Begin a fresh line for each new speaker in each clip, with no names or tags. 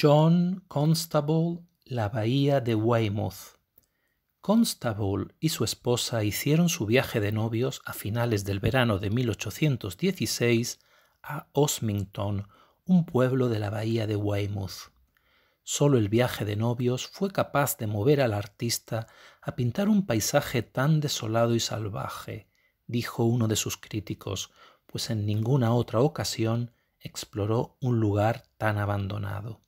John Constable la bahía de Weymouth. Constable y su esposa hicieron su viaje de novios a finales del verano de 1816 a Osmington, un pueblo de la bahía de Weymouth. Solo el viaje de novios fue capaz de mover al artista a pintar un paisaje tan desolado y salvaje, dijo uno de sus críticos, pues en ninguna otra ocasión exploró un lugar tan abandonado.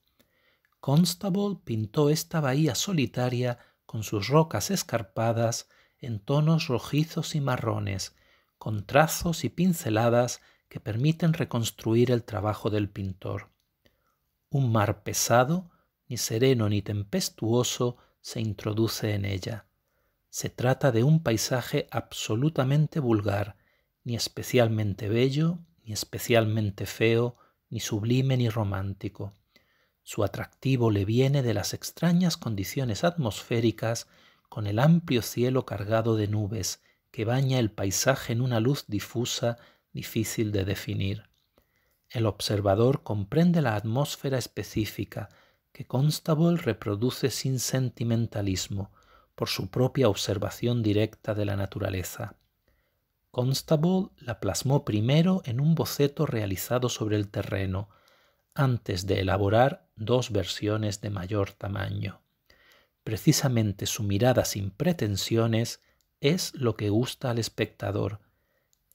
Constable pintó esta bahía solitaria con sus rocas escarpadas en tonos rojizos y marrones, con trazos y pinceladas que permiten reconstruir el trabajo del pintor. Un mar pesado, ni sereno ni tempestuoso, se introduce en ella. Se trata de un paisaje absolutamente vulgar, ni especialmente bello, ni especialmente feo, ni sublime ni romántico. Su atractivo le viene de las extrañas condiciones atmosféricas con el amplio cielo cargado de nubes que baña el paisaje en una luz difusa difícil de definir. El observador comprende la atmósfera específica que Constable reproduce sin sentimentalismo por su propia observación directa de la naturaleza. Constable la plasmó primero en un boceto realizado sobre el terreno, antes de elaborar dos versiones de mayor tamaño. Precisamente su mirada sin pretensiones es lo que gusta al espectador.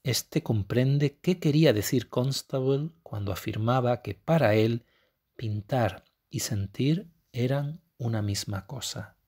Este comprende qué quería decir Constable cuando afirmaba que para él pintar y sentir eran una misma cosa.